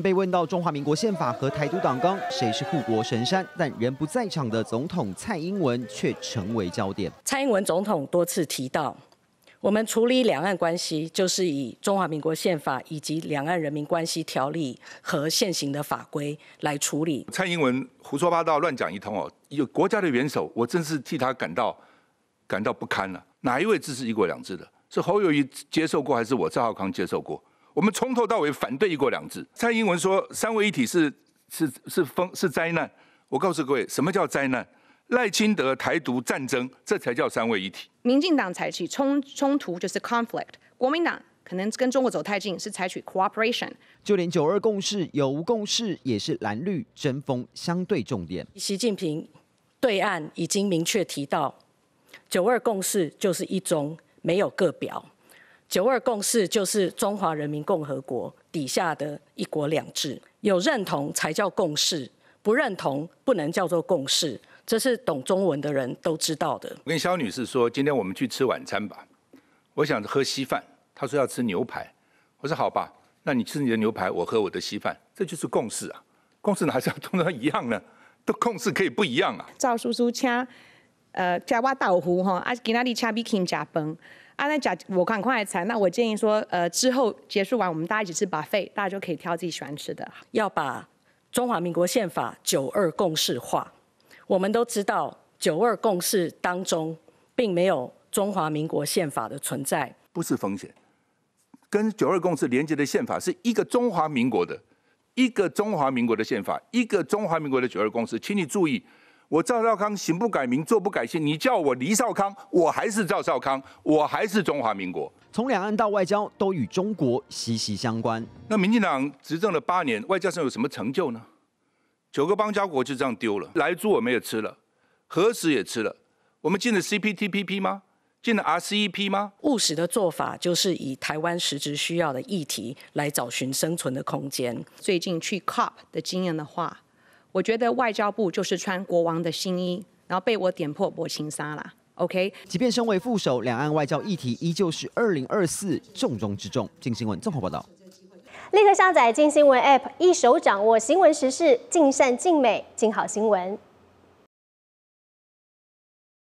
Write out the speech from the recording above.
被问到中华民国宪法和台独党纲谁是护国神山，但人不在场的总统蔡英文却成为焦点。蔡英文总统多次提到，我们处理两岸关系就是以中华民国宪法以及两岸人民关系条例和现行的法规来处理。蔡英文胡说八道乱讲一通哦！有国家的元首，我真是替他感到感到不堪了。哪一位支持一国两制的？是侯友谊接受过，还是我赵浩康接受过？我们从头到尾反对一国两制。蔡英文说三位一体是是是风是灾难。我告诉各位，什么叫灾难？赖清德台独战争，这才叫三位一体。民进党采取冲冲突就是 conflict，国民党可能跟中国走太近是采取 cooperation。就连九二共识有无共识也是蓝绿争锋相对重点。习近平对岸已经明确提到，九二共识就是一中没有个表。九二共识就是中华人民共和国底下的一国两制，有认同才叫共识，不认同不能叫做共识，这是懂中文的人都知道的。我跟肖女士说，今天我们去吃晚餐吧，我想喝稀饭，她说要吃牛排，我说好吧，那你吃你的牛排，我喝我的稀饭，这就是共识啊，共识哪是要常 一样呢？都共识可以不一样啊。赵叔叔，请。呃，加挖豆腐哈，啊，吉那里吃比金加崩，啊，那加我赶快踩。那我建议说，呃，之后结束完，我们大家一起吃 buffet，大家就可以挑自己喜欢吃的。要把中华民国宪法九二共识化，我们都知道九二共识当中并没有中华民国宪法的存在。不是风险，跟九二共识连接的宪法是一个中华民国的，一个中华民国的宪法，一个中华民国的九二共识，请你注意。我赵少康行不改名，坐不改姓。你叫我黎少康，我还是赵少康，我还是中华民国。从两岸到外交，都与中国息息相关。那民进党执政了八年，外交上有什么成就呢？九个邦交国就这样丢了，来猪我们也吃了，核实也吃了。我们进了 CPTPP 吗？进了 RCEP 吗？务实的做法就是以台湾实质需要的议题来找寻生存的空间。最近去 COP 的经验的话。我觉得外交部就是穿国王的新衣，然后被我点破薄情纱啦。OK，即便身为副手，两岸外交议题依旧是二零二四重中之重。金新闻综合报道，立刻下载金新闻 App，一手掌握新闻时事，尽善尽美，尽好新闻。